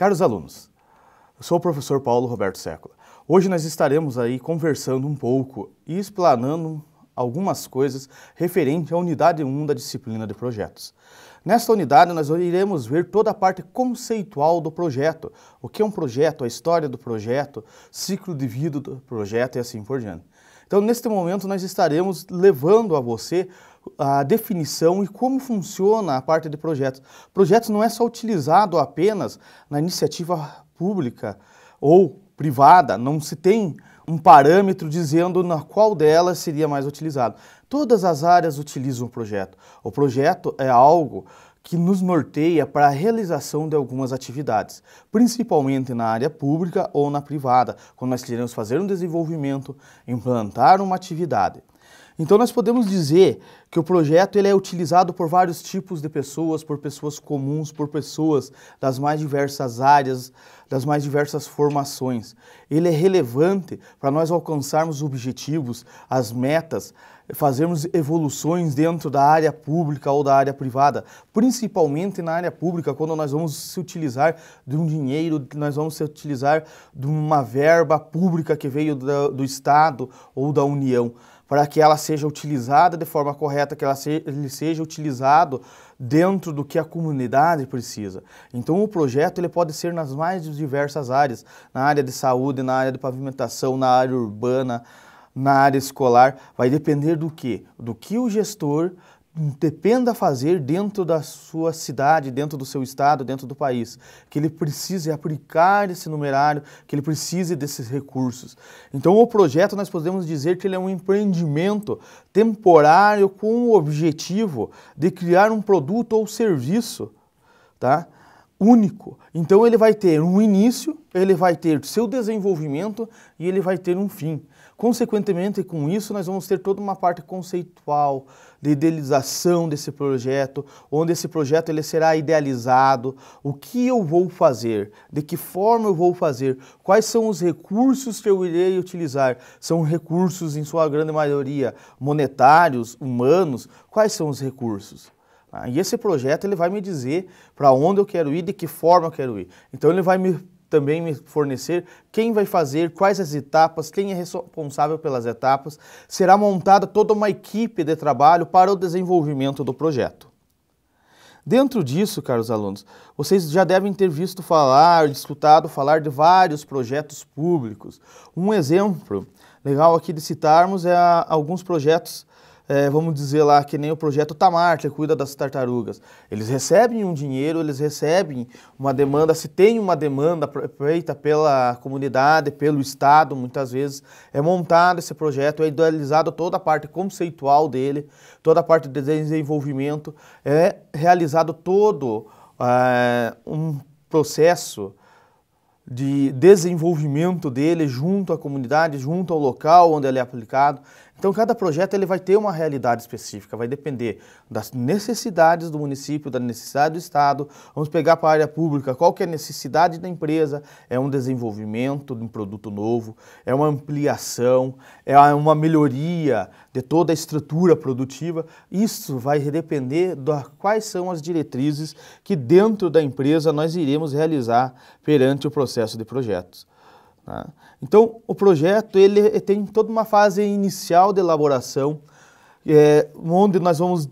Caros alunos, eu sou o professor Paulo Roberto Sécula. Hoje nós estaremos aí conversando um pouco e explanando algumas coisas referente à unidade 1 da disciplina de projetos. Nesta unidade, nós iremos ver toda a parte conceitual do projeto, o que é um projeto, a história do projeto, ciclo de vida do projeto e assim por diante. Então, neste momento, nós estaremos levando a você a definição e como funciona a parte de projetos. Projetos não é só utilizado apenas na iniciativa pública ou privada, não se tem um parâmetro dizendo na qual delas seria mais utilizado. Todas as áreas utilizam o projeto. O projeto é algo que nos norteia para a realização de algumas atividades, principalmente na área pública ou na privada, quando nós queremos fazer um desenvolvimento, implantar uma atividade. Então nós podemos dizer que o projeto ele é utilizado por vários tipos de pessoas, por pessoas comuns, por pessoas das mais diversas áreas, das mais diversas formações. Ele é relevante para nós alcançarmos objetivos, as metas, fazermos evoluções dentro da área pública ou da área privada, principalmente na área pública, quando nós vamos se utilizar de um dinheiro, nós vamos se utilizar de uma verba pública que veio do Estado ou da União para que ela seja utilizada de forma correta, que ela se, ele seja utilizado dentro do que a comunidade precisa. Então o projeto ele pode ser nas mais diversas áreas, na área de saúde, na área de pavimentação, na área urbana, na área escolar, vai depender do que? Do que o gestor dependa fazer dentro da sua cidade, dentro do seu estado, dentro do país, que ele precise aplicar esse numerário, que ele precise desses recursos. Então o projeto nós podemos dizer que ele é um empreendimento temporário com o objetivo de criar um produto ou serviço, tá? único. Então ele vai ter um início, ele vai ter seu desenvolvimento e ele vai ter um fim. Consequentemente, com isso, nós vamos ter toda uma parte conceitual de idealização desse projeto, onde esse projeto ele será idealizado, o que eu vou fazer, de que forma eu vou fazer, quais são os recursos que eu irei utilizar, são recursos em sua grande maioria monetários, humanos, quais são os recursos? e esse projeto ele vai me dizer para onde eu quero ir, de que forma eu quero ir. Então ele vai me, também me fornecer quem vai fazer, quais as etapas, quem é responsável pelas etapas. Será montada toda uma equipe de trabalho para o desenvolvimento do projeto. Dentro disso, caros alunos, vocês já devem ter visto falar, escutado falar de vários projetos públicos. Um exemplo legal aqui de citarmos é a, alguns projetos é, vamos dizer lá, que nem o projeto Tamar, que cuida das tartarugas. Eles recebem um dinheiro, eles recebem uma demanda, se tem uma demanda feita pela comunidade, pelo Estado, muitas vezes, é montado esse projeto, é idealizado toda a parte conceitual dele, toda a parte de desenvolvimento, é realizado todo é, um processo de desenvolvimento dele junto à comunidade, junto ao local onde ele é aplicado. Então, cada projeto ele vai ter uma realidade específica, vai depender das necessidades do município, da necessidade do Estado. Vamos pegar para a área pública, qual que é a necessidade da empresa? É um desenvolvimento de um produto novo, é uma ampliação, é uma melhoria de toda a estrutura produtiva. Isso vai depender de quais são as diretrizes que dentro da empresa nós iremos realizar perante o processo de projetos. Tá? Então, o projeto ele tem toda uma fase inicial de elaboração, é, onde nós vamos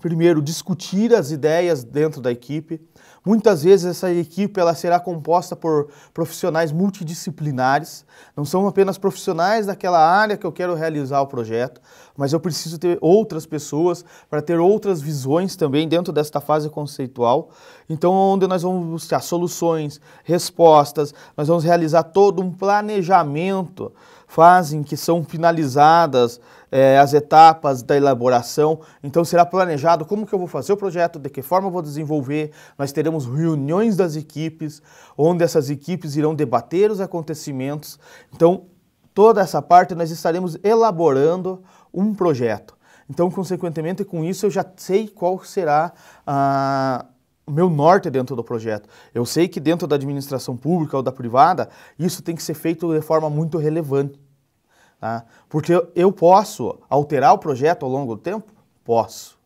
primeiro discutir as ideias dentro da equipe, Muitas vezes essa equipe ela será composta por profissionais multidisciplinares, não são apenas profissionais daquela área que eu quero realizar o projeto, mas eu preciso ter outras pessoas para ter outras visões também dentro desta fase conceitual. Então, onde nós vamos buscar soluções, respostas, nós vamos realizar todo um planejamento fazem que são finalizadas é, as etapas da elaboração. Então será planejado como que eu vou fazer o projeto, de que forma eu vou desenvolver. Nós teremos reuniões das equipes, onde essas equipes irão debater os acontecimentos. Então toda essa parte nós estaremos elaborando um projeto. Então, consequentemente, com isso eu já sei qual será a o meu norte é dentro do projeto. Eu sei que dentro da administração pública ou da privada, isso tem que ser feito de forma muito relevante. Tá? Porque eu posso alterar o projeto ao longo do tempo? Posso.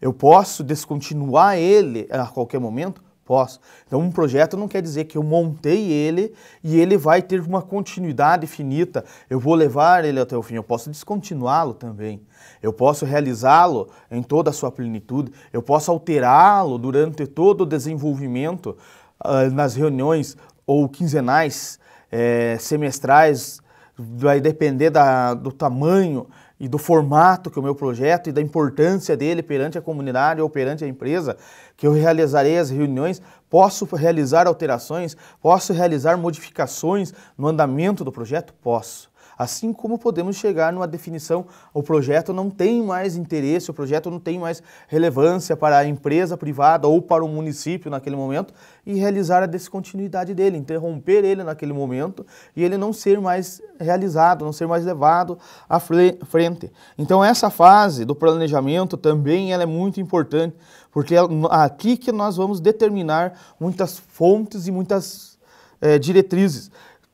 Eu posso descontinuar ele a qualquer momento? posso. Então, um projeto não quer dizer que eu montei ele e ele vai ter uma continuidade finita. Eu vou levar ele até o fim. Eu posso descontinuá-lo também. Eu posso realizá-lo em toda a sua plenitude. Eu posso alterá-lo durante todo o desenvolvimento uh, nas reuniões ou quinzenais, eh, semestrais. Vai depender da, do tamanho e do formato que o meu projeto e da importância dele perante a comunidade ou perante a empresa, que eu realizarei as reuniões, posso realizar alterações, posso realizar modificações no andamento do projeto? Posso. Assim como podemos chegar numa definição, o projeto não tem mais interesse, o projeto não tem mais relevância para a empresa privada ou para o município naquele momento e realizar a descontinuidade dele, interromper ele naquele momento e ele não ser mais realizado, não ser mais levado à frente. Então essa fase do planejamento também ela é muito importante, porque é aqui que nós vamos determinar muitas fontes e muitas é, diretrizes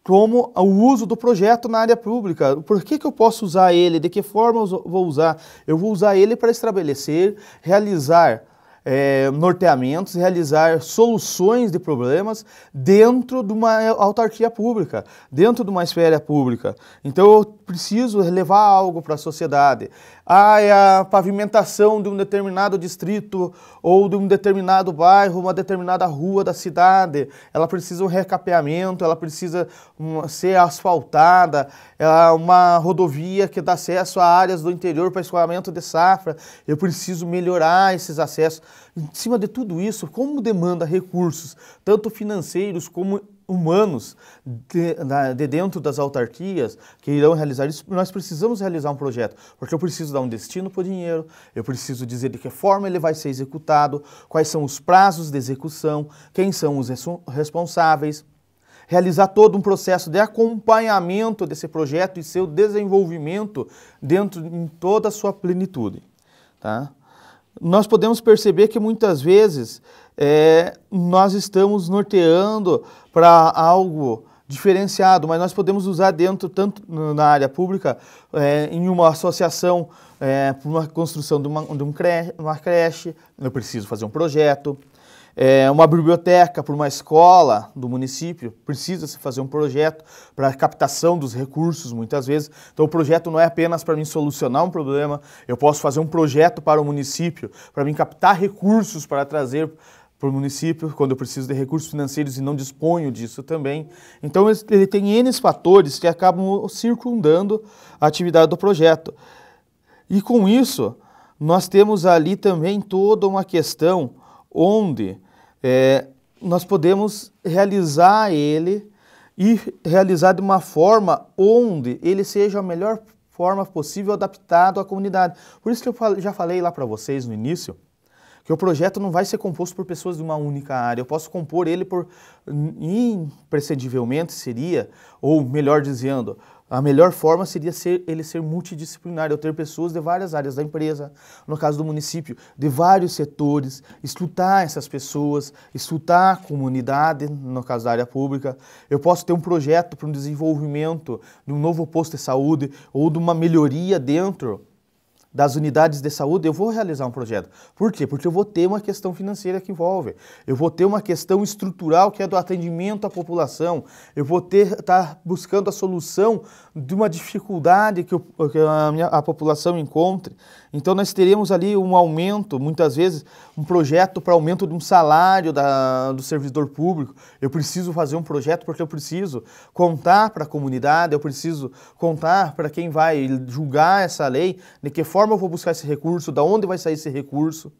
como o uso do projeto na área pública. Por que, que eu posso usar ele? De que forma eu vou usar? Eu vou usar ele para estabelecer, realizar é, norteamentos, realizar soluções de problemas dentro de uma autarquia pública, dentro de uma esfera pública. Então eu preciso levar algo para a sociedade ah, é a pavimentação de um determinado distrito ou de um determinado bairro, uma determinada rua da cidade. Ela precisa um recapeamento, ela precisa um, ser asfaltada, é uma rodovia que dá acesso a áreas do interior para escoamento de safra. Eu preciso melhorar esses acessos. Em cima de tudo isso, como demanda recursos, tanto financeiros como humanos de, de, dentro das autarquias que irão realizar isso, nós precisamos realizar um projeto, porque eu preciso dar um destino para o dinheiro, eu preciso dizer de que forma ele vai ser executado, quais são os prazos de execução, quem são os responsáveis, realizar todo um processo de acompanhamento desse projeto e seu desenvolvimento dentro em toda a sua plenitude, tá? Nós podemos perceber que muitas vezes é, nós estamos norteando para algo diferenciado, mas nós podemos usar dentro, tanto na área pública, é, em uma associação, é, uma construção de, uma, de um creche, uma creche, eu preciso fazer um projeto, é, uma biblioteca para uma escola do município, precisa-se fazer um projeto para captação dos recursos, muitas vezes. Então, o projeto não é apenas para mim solucionar um problema, eu posso fazer um projeto para o município, para mim captar recursos para trazer por município, quando eu preciso de recursos financeiros e não disponho disso também. Então, ele tem N fatores que acabam circundando a atividade do projeto. E com isso, nós temos ali também toda uma questão onde é, nós podemos realizar ele e realizar de uma forma onde ele seja a melhor forma possível adaptado à comunidade. Por isso que eu já falei lá para vocês no início que o projeto não vai ser composto por pessoas de uma única área. Eu posso compor ele por, imprescindivelmente seria, ou melhor dizendo, a melhor forma seria ser, ele ser multidisciplinar, eu ter pessoas de várias áreas da empresa, no caso do município, de vários setores, escutar essas pessoas, escutar a comunidade, no caso da área pública. Eu posso ter um projeto para um desenvolvimento de um novo posto de saúde ou de uma melhoria dentro das unidades de saúde, eu vou realizar um projeto. Por quê? Porque eu vou ter uma questão financeira que envolve, eu vou ter uma questão estrutural que é do atendimento à população, eu vou estar tá buscando a solução de uma dificuldade que, que a, minha, a população encontre. Então nós teremos ali um aumento, muitas vezes, um projeto para aumento de um salário da, do servidor público. Eu preciso fazer um projeto porque eu preciso contar para a comunidade, eu preciso contar para quem vai julgar essa lei, de que forma forma eu vou buscar esse recurso, da onde vai sair esse recurso,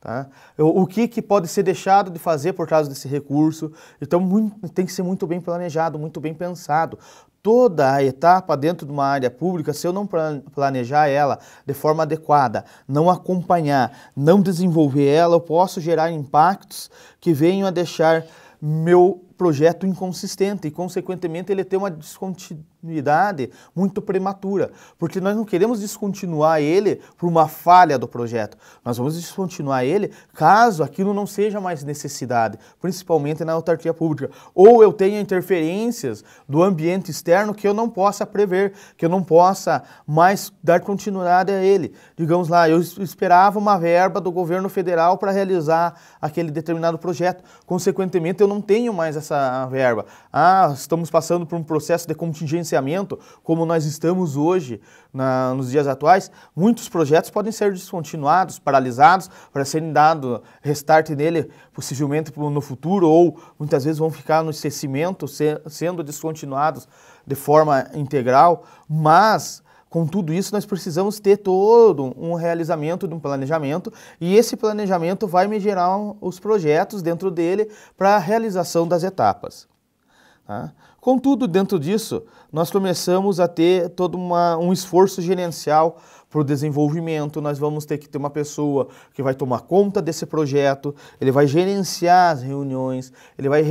tá? o que, que pode ser deixado de fazer por causa desse recurso. Então muito, tem que ser muito bem planejado, muito bem pensado. Toda a etapa dentro de uma área pública, se eu não planejar ela de forma adequada, não acompanhar, não desenvolver ela, eu posso gerar impactos que venham a deixar meu projeto inconsistente e, consequentemente, ele tem uma descontinuidade muito prematura, porque nós não queremos descontinuar ele por uma falha do projeto. Nós vamos descontinuar ele caso aquilo não seja mais necessidade, principalmente na autarquia pública, ou eu tenha interferências do ambiente externo que eu não possa prever, que eu não possa mais dar continuidade a ele. Digamos lá, eu esperava uma verba do governo federal para realizar aquele determinado projeto, consequentemente eu não tenho mais essa essa verba? Ah, estamos passando por um processo de contingenciamento, como nós estamos hoje, na, nos dias atuais. Muitos projetos podem ser descontinuados, paralisados, para serem dado restart nele, possivelmente no futuro, ou muitas vezes vão ficar no esquecimento, se, sendo descontinuados de forma integral. Mas com tudo isso, nós precisamos ter todo um realizamento de um planejamento e esse planejamento vai me gerar os projetos dentro dele para a realização das etapas. Tá? Contudo, dentro disso, nós começamos a ter todo uma, um esforço gerencial para o desenvolvimento, nós vamos ter que ter uma pessoa que vai tomar conta desse projeto, ele vai gerenciar as reuniões, ele vai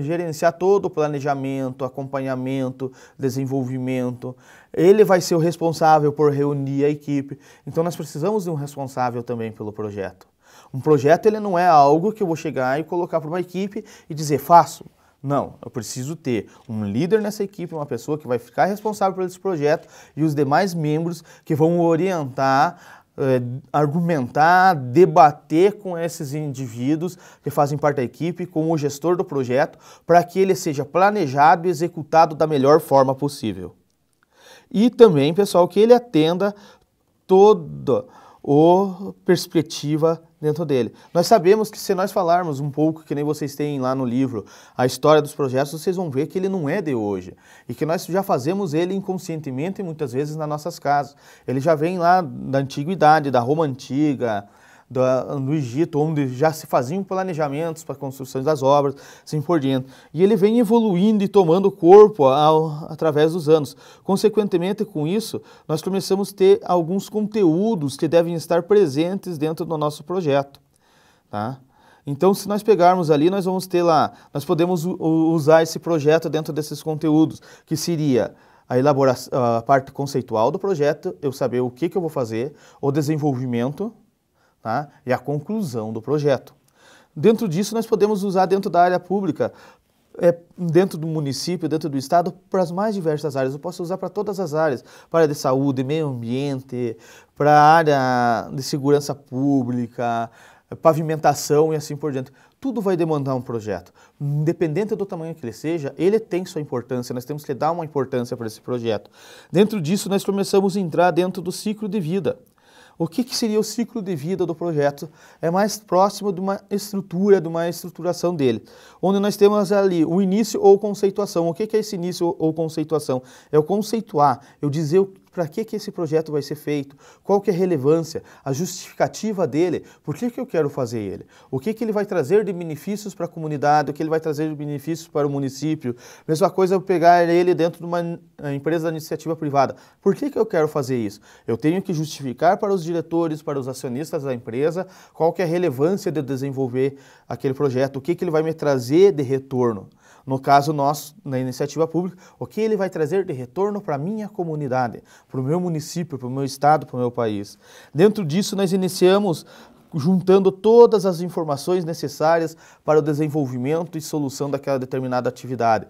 gerenciar todo o planejamento, acompanhamento, desenvolvimento. Ele vai ser o responsável por reunir a equipe. Então nós precisamos de um responsável também pelo projeto. Um projeto ele não é algo que eu vou chegar e colocar para uma equipe e dizer faço. Não, eu preciso ter um líder nessa equipe, uma pessoa que vai ficar responsável por esse projeto e os demais membros que vão orientar eh, argumentar, debater com esses indivíduos que fazem parte da equipe, com o gestor do projeto, para que ele seja planejado e executado da melhor forma possível. E também, pessoal, que ele atenda toda ou perspectiva dentro dele. Nós sabemos que se nós falarmos um pouco, que nem vocês têm lá no livro, a história dos projetos, vocês vão ver que ele não é de hoje e que nós já fazemos ele inconscientemente muitas vezes nas nossas casas. Ele já vem lá da antiguidade, da Roma antiga, no Egito, onde já se faziam planejamentos para construções das obras, assim por diante. E ele vem evoluindo e tomando corpo ao, através dos anos. Consequentemente, com isso, nós começamos a ter alguns conteúdos que devem estar presentes dentro do nosso projeto. Tá? Então, se nós pegarmos ali, nós vamos ter lá, nós podemos usar esse projeto dentro desses conteúdos, que seria a elaboração, a parte conceitual do projeto, eu saber o que, que eu vou fazer, o desenvolvimento, tá? e é a conclusão do projeto. Dentro disso, nós podemos usar dentro da área pública, é, dentro do município, dentro do estado, para as mais diversas áreas. Eu posso usar para todas as áreas, para a área de saúde, meio ambiente, para a área de segurança pública, pavimentação e assim por diante. Tudo vai demandar um projeto. Independente do tamanho que ele seja, ele tem sua importância, nós temos que dar uma importância para esse projeto. Dentro disso, nós começamos a entrar dentro do ciclo de vida. O que, que, seria o ciclo de vida do projeto? É mais próximo de uma estrutura, de uma estruturação dele, onde nós temos ali o início ou conceituação. O que, que é esse início ou conceituação? É o conceituar, eu é dizer o para que, que esse projeto vai ser feito, qual que é a relevância, a justificativa dele, por que, que eu quero fazer ele, o que, que ele vai trazer de benefícios para a comunidade, o que ele vai trazer de benefícios para o município. Mesma coisa eu pegar ele dentro de uma eh, empresa da iniciativa privada. Por que, que eu quero fazer isso? Eu tenho que justificar para os diretores, para os acionistas da empresa, qual que é a relevância de desenvolver aquele projeto, o que, que ele vai me trazer de retorno. No caso nosso, na iniciativa pública, o que ele vai trazer de retorno para a minha comunidade, para o meu município, para o meu estado, para o meu país. Dentro disso, nós iniciamos juntando todas as informações necessárias para o desenvolvimento e solução daquela determinada atividade.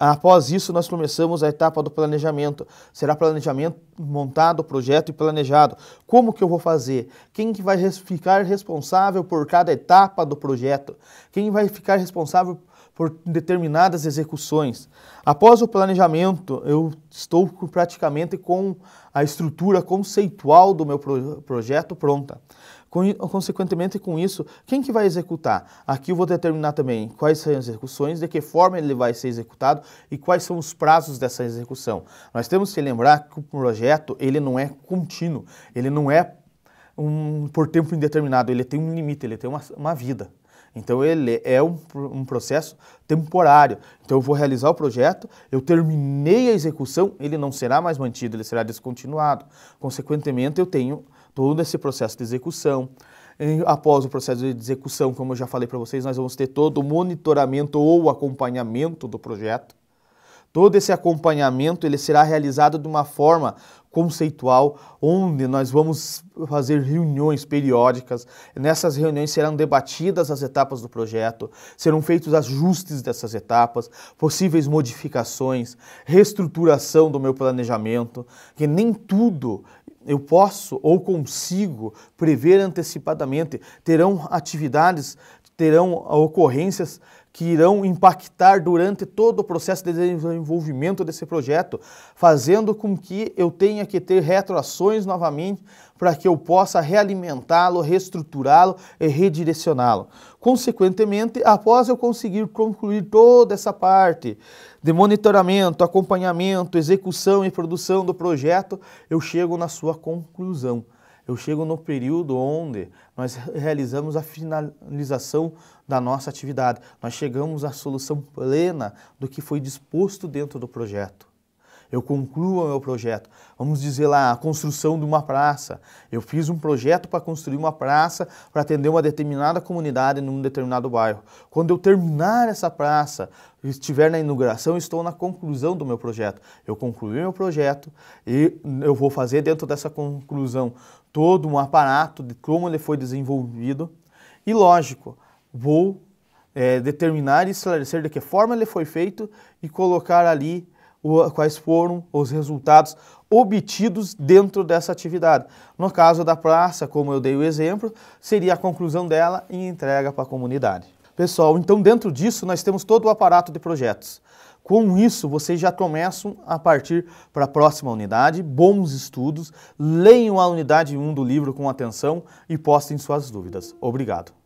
Após isso, nós começamos a etapa do planejamento. Será planejamento montado, projeto e planejado. Como que eu vou fazer? Quem que vai ficar responsável por cada etapa do projeto? Quem vai ficar responsável por por determinadas execuções. Após o planejamento, eu estou praticamente com a estrutura conceitual do meu pro projeto pronta. Consequentemente, com isso, quem que vai executar? Aqui eu vou determinar também quais são as execuções, de que forma ele vai ser executado e quais são os prazos dessa execução. Nós temos que lembrar que o projeto ele não é contínuo, ele não é um, por tempo indeterminado, ele tem um limite, ele tem uma, uma vida. Então ele é um, um, processo temporário. Então eu vou realizar o projeto, eu terminei a execução, ele não será mais mantido, ele será descontinuado. Consequentemente, eu tenho todo esse processo de execução. E, após o processo de execução, como eu já falei para vocês, nós vamos ter todo o monitoramento ou acompanhamento do projeto. Todo esse acompanhamento ele será realizado de uma forma conceitual, onde nós vamos fazer reuniões periódicas. Nessas reuniões serão debatidas as etapas do projeto, serão feitos ajustes dessas etapas, possíveis modificações, reestruturação do meu planejamento, que nem tudo eu posso ou consigo prever antecipadamente. Terão atividades, terão ocorrências que irão impactar durante todo o processo de desenvolvimento desse projeto, fazendo com que eu tenha que ter retroações novamente para que eu possa realimentá-lo, reestruturá-lo e redirecioná-lo. Consequentemente, após eu conseguir concluir toda essa parte de monitoramento, acompanhamento, execução e produção do projeto, eu chego na sua conclusão. Eu chego no período onde nós realizamos a finalização da nossa atividade. Nós chegamos à solução plena do que foi disposto dentro do projeto. Eu concluo o meu projeto. Vamos dizer lá, a construção de uma praça. Eu fiz um projeto para construir uma praça para atender uma determinada comunidade num determinado bairro. Quando eu terminar essa praça, estiver na inauguração, estou na conclusão do meu projeto. Eu concluí meu projeto e eu vou fazer dentro dessa conclusão todo um aparato de como ele foi desenvolvido. E lógico, vou é, determinar e esclarecer de que forma ele foi feito e colocar ali o, quais foram os resultados obtidos dentro dessa atividade. No caso da praça, como eu dei o exemplo, seria a conclusão dela e entrega para a comunidade. Pessoal, então dentro disso nós temos todo o aparato de projetos. Com isso, vocês já começam a partir para a próxima unidade. Bons estudos, leiam a unidade 1 do livro com atenção e postem suas dúvidas. Obrigado.